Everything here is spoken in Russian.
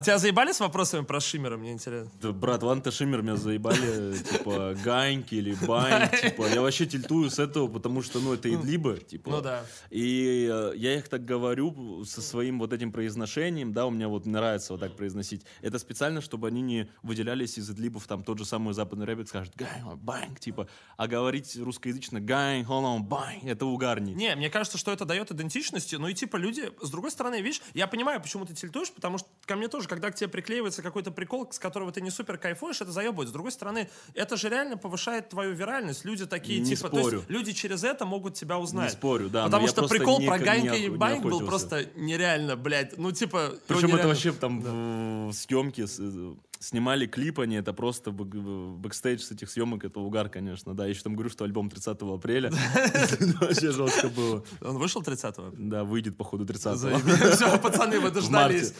Тебя заебали с вопросами про Шиммера, мне интересно? Да, брат, ванта Шиммер меня заебали, типа, Ганьки или Бань, типа, я вообще тильтую с этого, потому что, ну, это ну, идлиба, типа. Ну да. И э, я их так говорю со своим вот этим произношением, да, у меня вот нравится вот так произносить. Это специально, чтобы они не выделялись из идлибов, там тот же самый западный рэпет скажет Гань, Бань, типа, а говорить русскоязычно Гань, Холон, Бань, это угарни. Не, мне кажется, что это дает идентичности, ну и типа люди, с другой стороны, видишь, я понимаю, почему ты тильтуешь, потому что ко мне тоже когда к тебе приклеивается какой-то прикол, с которого ты не супер кайфуешь, это заебывает. С другой стороны, это же реально повышает твою виральность. Люди такие, не типа, спорю. то есть люди через это могут тебя узнать. Не спорю, да. Потому что прикол не, про Ганька и Баньк был просто нереально, блядь. Ну, типа... Ну, Причем это вообще там да. в съемке э, снимали клип они, это просто бэкстейдж с этих съемок, это угар, конечно, да. Я еще там говорю, что альбом 30 апреля. Вообще жестко было. Он вышел 30 Да, выйдет, походу, 30 Все, пацаны, вы дождались.